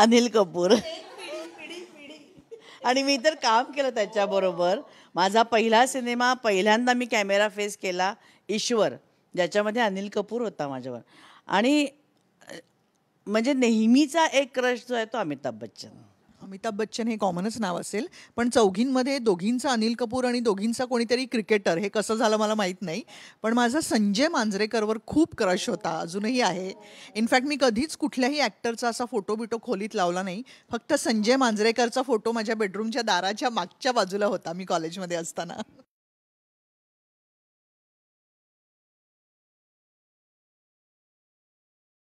अनिल कपूर आणि मी तर काम केलं त्याच्याबरोबर माझा पहिला सिनेमा पहिल्यांदा मी कॅमेरा फेस केला ईश्वर ज्याच्यामध्ये अनिल कपूर होता माझ्यावर आणि म्हणजे नेहमीचा एक क्रश जो आहे तो अमिताभ बच्चन अमिताभ बच्चन हे कॉमनच नाव असेल पण चौघींमध्ये दोघींचा अनिल कपूर आणि दोघींचा कोणीतरी क्रिकेटर हे कसं झालं मला माहीत नाही पण माझा संजय मांजरेकरवर खूप क्रश होता अजूनही आहे इनफॅक्ट मी कधीच कुठल्याही ॲक्टरचा असा फोटो बिटो खोलीत लावला नाही फक्त संजय मांजरेकरचा फोटो माझ्या बेडरूमच्या दाराच्या मागच्या बाजूला होता मी कॉलेजमध्ये असताना